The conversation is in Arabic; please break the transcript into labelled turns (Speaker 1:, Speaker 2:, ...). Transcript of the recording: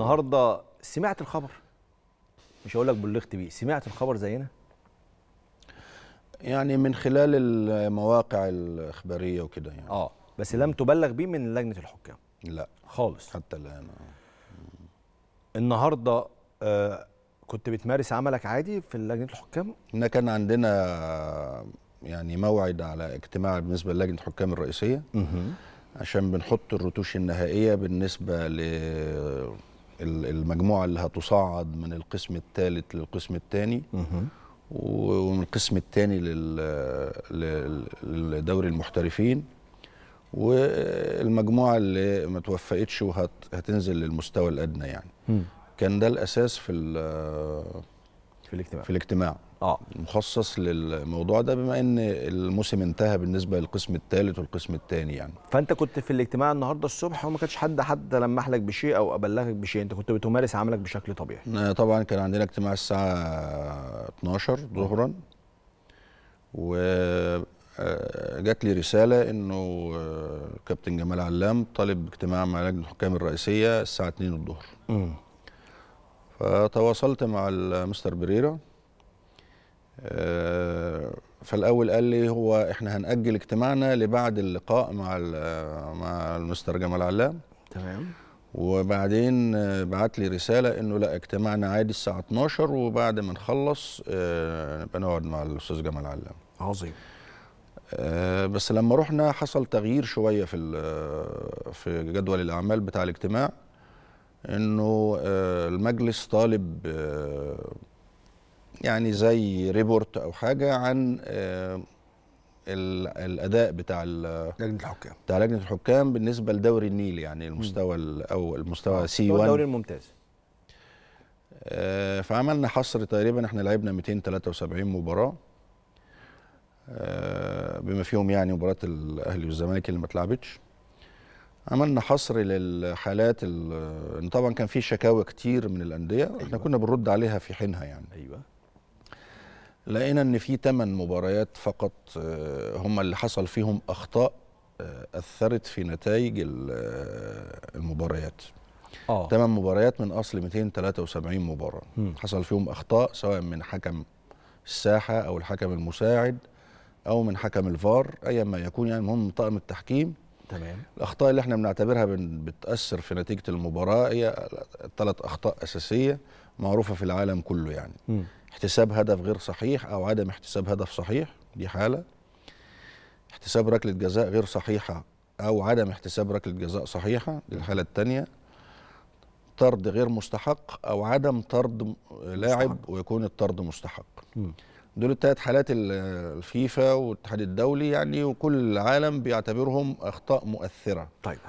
Speaker 1: النهارده سمعت الخبر مش هقول لك بلغت بيه سمعت الخبر زينا يعني من خلال المواقع الاخباريه وكده يعني اه بس لم تبلغ بيه من لجنه الحكام لا خالص حتى الان آه. النهارده آه كنت بتمارس عملك عادي في لجنه الحكام احنا كان عندنا يعني موعد على اجتماع بالنسبه للجنه الحكام الرئيسيه عشان بنحط الرتوش النهائيه بالنسبه ل المجموعه اللي هتصعد من القسم الثالث للقسم الثاني ومن القسم الثاني لدوري المحترفين والمجموعه اللي ما توفقتش وهتنزل للمستوى الادنى يعني م. كان ده الاساس في في الاجتماع في الاجتماع اه مخصص للموضوع ده بما ان الموسم انتهى بالنسبه للقسم الثالث والقسم الثاني يعني فانت كنت في الاجتماع النهارده الصبح وما كانش حد حتى لمح لك بشيء او ابلغك بشيء انت كنت بتمارس عملك بشكل طبيعي طبعا كان عندنا اجتماع الساعه 12 ظهرا و آه، جات لي رساله انه آه، كابتن جمال علام طالب اجتماع مع لجنه الحكام الرئيسيه الساعه 2 الظهر فتواصلت مع المستر بريرا آه، فالاول قال لي هو احنا هنأجل اجتماعنا لبعد اللقاء مع مع المستر جمال علام تمام وبعدين بعت لي رساله انه لا اجتماعنا عادي الساعه 12 وبعد ما نخلص آه، نبقى نقعد مع الاستاذ جمال علام عظيم آه، بس لما رحنا حصل تغيير شويه في في جدول الاعمال بتاع الاجتماع انه آه، المجلس طالب آه، يعني زي ريبورت او حاجه عن آه، الاداء بتاع لجنه الحكام بتاع لجنه الحكام بالنسبه لدوري النيل يعني المستوى او المستوى سي 1 الدوري الممتاز فعملنا حصر تقريبا احنا لعبنا 273 مباراه بما فيهم يعني مباراه الاهلي والزمالك اللي ما اتلعبتش عملنا حصر للحالات ال... طبعا كان في شكاوى كتير من الانديه أيوة. احنا كنا بنرد عليها في حينها يعني ايوه لقينا ان في 8 مباريات فقط آه، هم اللي حصل فيهم اخطاء آه، اثرت في نتائج آه، المباريات اه 8 مباريات من اصل 273 مباراه م. حصل فيهم اخطاء سواء من حكم الساحه او الحكم المساعد او من حكم الفار ايا ما يكون يعني المهم طاقم التحكيم تمام الاخطاء اللي احنا بنعتبرها بتاثر في نتيجه المباراه هي ثلاث اخطاء اساسيه معروفه في العالم كله يعني م. احتساب هدف غير صحيح او عدم احتساب هدف صحيح دي حاله احتساب ركله جزاء غير صحيحه او عدم احتساب ركله جزاء صحيحه دي الحاله الثانيه طرد غير مستحق او عدم طرد لاعب مستحق. ويكون الطرد مستحق م. دول الثلاث حالات الفيفا والاتحاد الدولي يعني وكل العالم بيعتبرهم اخطاء مؤثره طيب